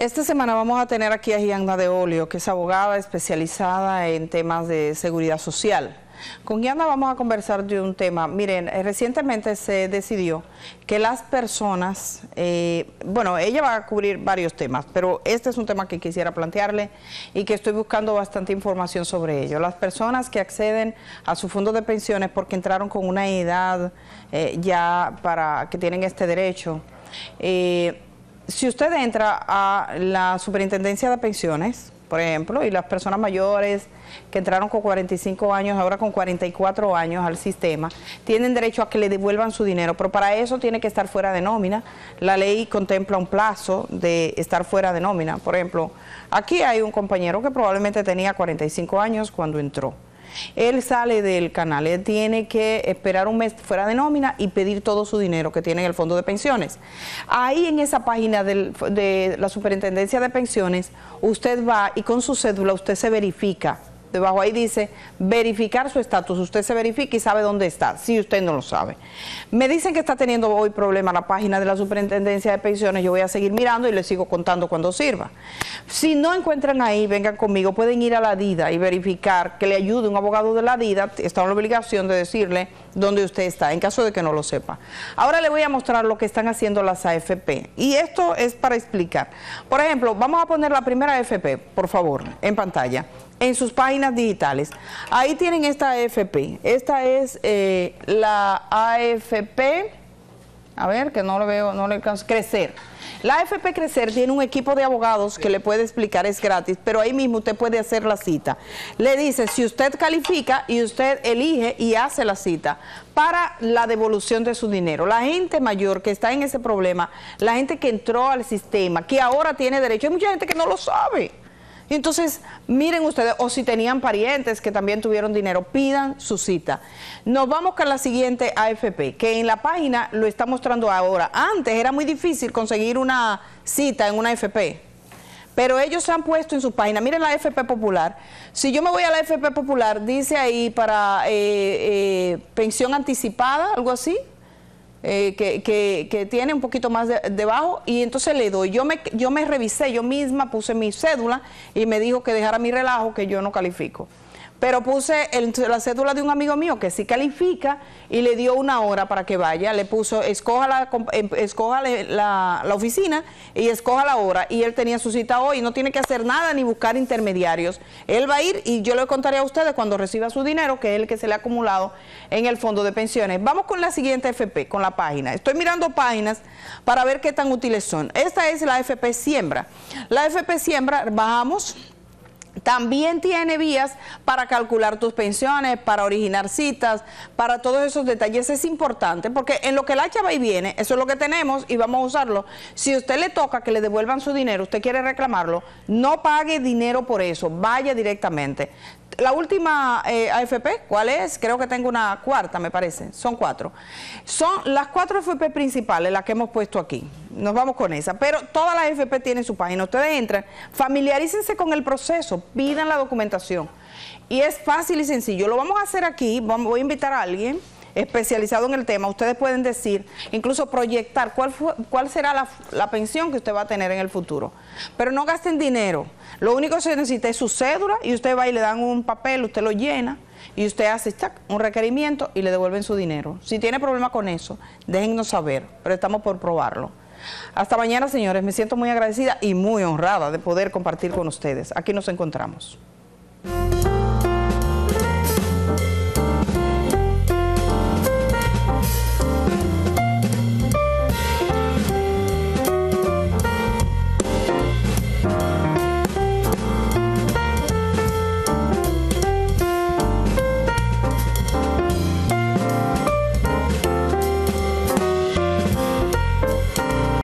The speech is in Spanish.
Esta semana vamos a tener aquí a Gianna de Olio, que es abogada especializada en temas de seguridad social. Con Gianna vamos a conversar de un tema. Miren, eh, recientemente se decidió que las personas, eh, bueno, ella va a cubrir varios temas, pero este es un tema que quisiera plantearle y que estoy buscando bastante información sobre ello. Las personas que acceden a su fondo de pensiones porque entraron con una edad eh, ya para que tienen este derecho si usted entra a la superintendencia de pensiones, por ejemplo, y las personas mayores que entraron con 45 años, ahora con 44 años al sistema, tienen derecho a que le devuelvan su dinero, pero para eso tiene que estar fuera de nómina. La ley contempla un plazo de estar fuera de nómina. Por ejemplo, aquí hay un compañero que probablemente tenía 45 años cuando entró él sale del canal, él tiene que esperar un mes fuera de nómina y pedir todo su dinero que tiene en el fondo de pensiones. Ahí en esa página de la superintendencia de pensiones, usted va y con su cédula usted se verifica Debajo ahí dice verificar su estatus. Usted se verifica y sabe dónde está, si usted no lo sabe. Me dicen que está teniendo hoy problema la página de la Superintendencia de Pensiones. Yo voy a seguir mirando y le sigo contando cuando sirva. Si no encuentran ahí, vengan conmigo. Pueden ir a la DIDA y verificar que le ayude un abogado de la DIDA. Está en la obligación de decirle dónde usted está, en caso de que no lo sepa. Ahora le voy a mostrar lo que están haciendo las AFP. Y esto es para explicar. Por ejemplo, vamos a poner la primera AFP, por favor, en pantalla en sus páginas digitales. Ahí tienen esta AFP. Esta es eh, la AFP, a ver, que no lo veo, no le alcanzo, Crecer. La AFP Crecer tiene un equipo de abogados que le puede explicar, es gratis, pero ahí mismo usted puede hacer la cita. Le dice si usted califica y usted elige y hace la cita para la devolución de su dinero. La gente mayor que está en ese problema, la gente que entró al sistema, que ahora tiene derecho, hay mucha gente que no lo sabe entonces, miren ustedes, o si tenían parientes que también tuvieron dinero, pidan su cita. Nos vamos con la siguiente AFP, que en la página lo está mostrando ahora. Antes era muy difícil conseguir una cita en una AFP pero ellos se han puesto en su página, miren la AFP Popular, si yo me voy a la AFP Popular, dice ahí para eh, eh, pensión anticipada, algo así, eh, que, que, tiene un poquito más debajo y entonces le doy. Yo me, yo me revisé, yo misma puse mi cédula y me dijo que dejara mi relajo, que yo no califico pero puse la cédula de un amigo mío que sí califica y le dio una hora para que vaya, le puso, escoja, la, em, escoja la, la, oficina y escoja la hora y él tenía su cita hoy, no tiene que hacer nada ni buscar intermediarios, él va a ir y yo le contaré a ustedes cuando reciba su dinero, que es el que se le ha acumulado en el fondo de pensiones. Vamos con la siguiente FP, con la página, estoy mirando páginas para ver qué tan útiles son. Esta es la FP Siembra, la FP Siembra, bajamos también tiene vías para calcular tus pensiones, para originar citas, para todos esos detalles. Es importante porque en lo que la hacha va y viene, eso es lo que tenemos y vamos a usarlo. Si a usted le toca que le devuelvan su dinero, usted quiere reclamarlo, no pague dinero por eso, vaya directamente. La última eh, AFP, ¿cuál es? Creo que tengo una cuarta, me parece. Son cuatro. Son las cuatro AFP principales, las que hemos puesto aquí nos vamos con esa. Pero todas las FP tienen su página. Ustedes entran, familiarícense con el proceso, pidan la documentación. Y es fácil y sencillo. Lo vamos a hacer aquí, voy a invitar a alguien especializado en el tema, ustedes pueden decir, incluso proyectar cuál, cuál será la, pensión que usted va a tener en el futuro. Pero no gasten dinero. Lo único que se necesita es su cédula y usted va y le dan un papel, usted lo llena y usted hace un requerimiento y le devuelven su dinero. Si tiene problema con eso, déjennos saber, pero estamos por probarlo. Hasta mañana, señores. Me siento muy agradecida y muy honrada de poder compartir con ustedes. Aquí nos encontramos.